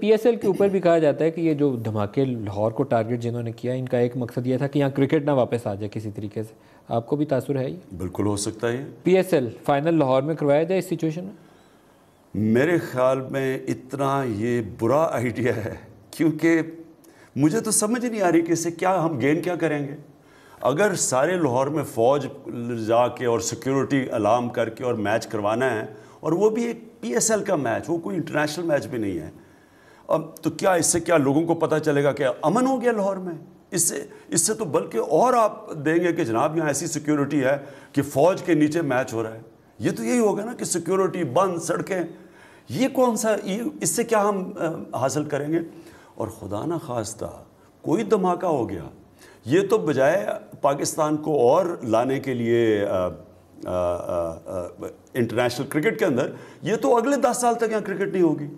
PSL के ऊपर भी कहा जाता है कि ये जो धमाके लाहौर को टारगेट जिन्होंने किया इनका एक मकसद ये था कि यहाँ क्रिकेट ना वापस आ जाए किसी तरीके से आपको भी तासुर है ही? बिल्कुल हो सकता है पीएसएल फाइनल लाहौर में करवाया जाए इस सिचुएशन में मेरे ख्याल में इतना ये बुरा आइडिया है क्योंकि मुझे तो समझ नहीं आ रही कि इससे क्या हम गेन क्या करेंगे अगर सारे लाहौर में फ़ौज जाके और सिक्योरिटी अलार्म करके और मैच करवाना है और वो भी एक एल का मैच वो कोई इंटरनेशनल मैच भी नहीं है अब तो क्या इससे क्या लोगों को पता चलेगा क्या अमन हो गया लाहौर में इससे इससे तो बल्कि और आप देंगे कि जनाब यहाँ ऐसी सिक्योरिटी है कि फ़ौज के नीचे मैच हो रहा है ये तो यही होगा ना कि सिक्योरिटी बंद सड़कें ये कौन सा ये इससे क्या हम आ, हासिल करेंगे और खुदा ना खास्ता कोई धमाका हो गया ये तो बजाय पाकिस्तान को और लाने के लिए इंटरनेशनल क्रिकेट के अंदर ये तो अगले दस साल तक यहाँ क्रिकेट नहीं होगी